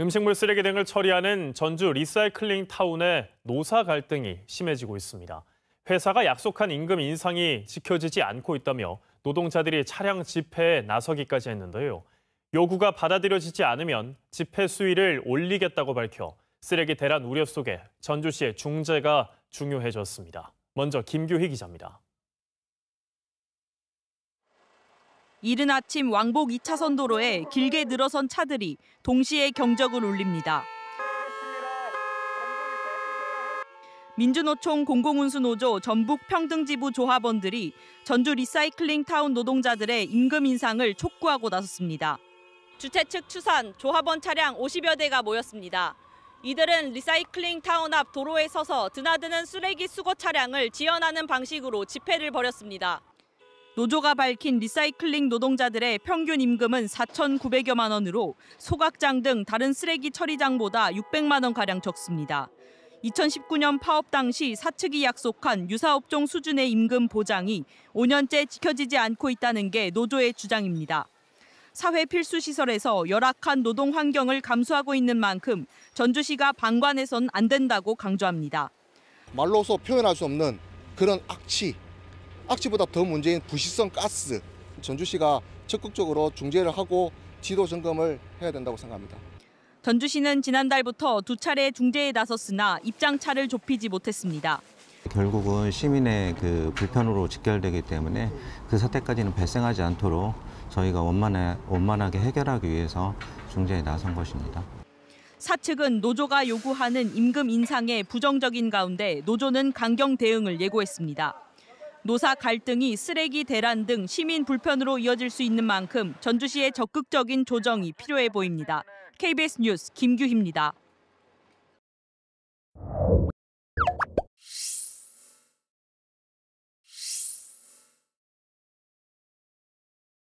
음식물 쓰레기 등을 처리하는 전주 리사이클링 타운의 노사 갈등이 심해지고 있습니다. 회사가 약속한 임금 인상이 지켜지지 않고 있다며 노동자들이 차량 집회에 나서기까지 했는데요. 요구가 받아들여지지 않으면 집회 수위를 올리겠다고 밝혀 쓰레기 대란 우려 속에 전주시의 중재가 중요해졌습니다. 먼저 김규희 기자입니다. 이른 아침 왕복 2차선 도로에 길게 늘어선 차들이 동시에 경적을 울립니다. 민주노총 공공운수노조 전북평등지부 조합원들이 전주 리사이클링 타운 노동자들의 임금 인상을 촉구하고 나섰습니다. 주최 측 추산 조합원 차량 50여 대가 모였습니다. 이들은 리사이클링 타운 앞 도로에 서서 드나드는 쓰레기 수거 차량을 지연하는 방식으로 집회를 벌였습니다. 노조가 밝힌 리사이클링 노동자들의 평균 임금은 4,900여만 원으로 소각장 등 다른 쓰레기 처리장보다 600만 원가량 적습니다. 2019년 파업 당시 사측이 약속한 유사업종 수준의 임금 보장이 5년째 지켜지지 않고 있다는 게 노조의 주장입니다. 사회 필수 시설에서 열악한 노동 환경을 감수하고 있는 만큼 전주시가 방관해선 안 된다고 강조합니다. 말로서 표현할 수 없는 그런 악취, 악취보다 더 문제인 부시성 가스 전주시가 적극적으로 중재를 하고 지도 점검을 해야 된다고 생각합니다. 전주시는 지난달부터 두 차례 중재에 나섰으나 입장차를 좁히지 못했습니다. 결국은 시민의 그 불편으로 직결되기 때문에 그 사태까지는 발생하지 않도록 저희가 원만해, 원만하게 해결하기 위해서 중재에 나선 것입니다. 사측은 노조가 요구하는 임금 인상에 부정적인 가운데 노조는 강경 대응을 예고했습니다. 노사 갈등이 쓰레기 대란 등 시민 불편으로 이어질 수 있는 만큼 전주시의 적극적인 조정이 필요해 보입니다. KBS 뉴스 김규희입니다.